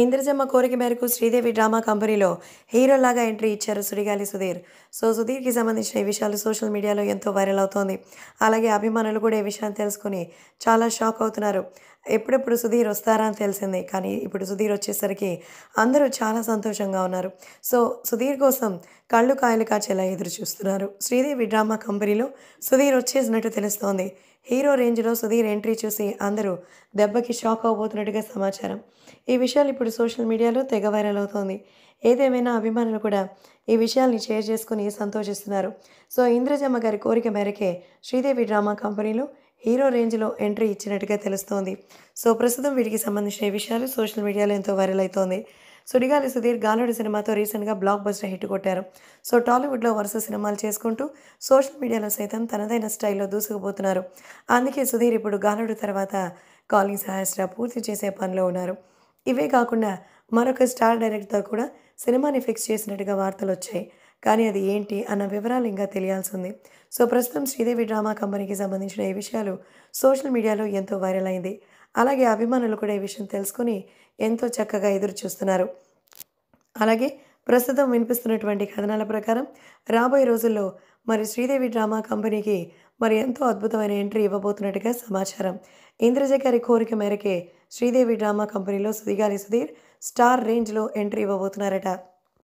ఇంద్రజమ్మ కోరిక మేరకు శ్రీదేవి డ్రామా కంపెనీలో హీరోలాగా ఎంట్రీ ఇచ్చారు సుడిగాలి సుధీర్ సో సుధీర్కి సంబంధించిన ఈ విషయాలు సోషల్ మీడియాలో ఎంతో వైరల్ అవుతోంది అలాగే అభిమానులు కూడా ఈ విషయాన్ని తెలుసుకుని చాలా షాక్ అవుతున్నారు ఎప్పుడెప్పుడు సుధీర్ వస్తారా అని తెలిసింది కానీ ఇప్పుడు సుధీర్ వచ్చేసరికి అందరూ చాలా సంతోషంగా ఉన్నారు సో సుధీర్ కోసం కళ్ళు కాయలు కాచేలా ఎదురు చూస్తున్నారు శ్రీదేవి డ్రామా కంపెనీలో సుధీర్ వచ్చేసినట్టు తెలుస్తోంది హీరో రేంజ్లో సుధీర్ ఎంట్రీ చూసి అందరూ దెబ్బకి షాక్ అవబోతున్నట్టుగా సమాచారం ఈ విషయాలు ఇప్పుడు సోషల్ మీడియాలో తెగ వైరల్ అవుతోంది ఏదేమైనా అభిమానులు కూడా ఈ విషయాల్ని షేర్ చేసుకుని సంతోషిస్తున్నారు సో ఇంద్రజమ్మ గారి కోరిక మేరకే శ్రీదేవి డ్రామా కంపెనీలో హీరో రేంజ్లో ఎంట్రీ ఇచ్చినట్టుగా తెలుస్తోంది సో ప్రస్తుతం వీటికి సంబంధించిన విషయాలు సోషల్ మీడియాలో ఎంతో వైరల్ అవుతోంది సుడిగాలి సుధీర్ గాలుడి సినిమాతో రీసెంట్గా బ్లాక్ బస్టర్ హిట్ కొట్టారు సో టాలీవుడ్లో వరుస సినిమాలు చేసుకుంటూ సోషల్ మీడియాలో సైతం తనదైన స్టైల్లో దూసుకుపోతున్నారు అందుకే సుధీర్ ఇప్పుడు గాలుడు తర్వాత కాలింగ్ సహాయస్ట్రా పూర్తి చేసే పనిలో ఉన్నారు ఇవే కాకుండా మరొక స్టార్ డైరెక్టర్తో కూడా సినిమాని ఫిక్స్ చేసినట్టుగా వార్తలు వచ్చాయి కానీ అది ఏంటి అన్న వివరాలు ఇంకా తెలియాల్సి ఉంది సో ప్రస్తుతం శ్రీదేవి డ్రామా కంపెనీకి సంబంధించిన ఈ విషయాలు సోషల్ మీడియాలో ఎంతో వైరల్ అయింది అలాగే అభిమానులు కూడా ఈ విషయం తెలుసుకుని ఎంతో చక్కగా ఎదురు చూస్తున్నారు అలాగే ప్రస్తుతం వినిపిస్తున్నటువంటి కథనాల ప్రకారం రాబోయే రోజుల్లో మరి శ్రీదేవి డ్రామా కంపెనీకి మరి ఎంతో అద్భుతమైన ఎంట్రీ ఇవ్వబోతున్నట్టుగా సమాచారం ఇంద్రజ గారి కోరిక మేరకే శ్రీదేవి డ్రామా కంపెనీలో సుధిగాలి సుధీర్ స్టార్ రేంజ్లో ఎంట్రీ ఇవ్వబోతున్నారట